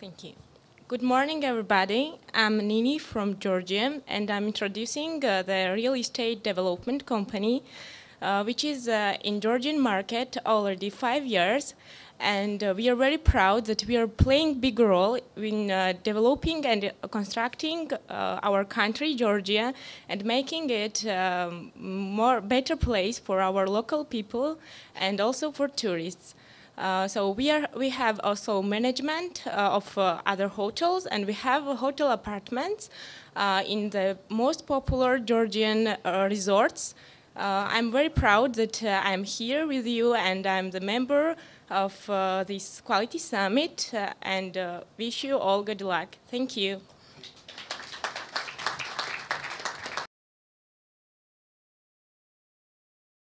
Thank you. Good morning, everybody. I'm Nini from Georgia, and I'm introducing uh, the real estate development company, uh, which is uh, in Georgian market already five years. And uh, we are very proud that we are playing big role in uh, developing and constructing uh, our country, Georgia, and making it um, more better place for our local people and also for tourists. Uh, so we are we have also management uh, of uh, other hotels, and we have hotel apartments in the most popular Georgian resorts. I'm very proud that I'm here with you, and I'm the member of this quality summit. and wish you all good luck. Thank you.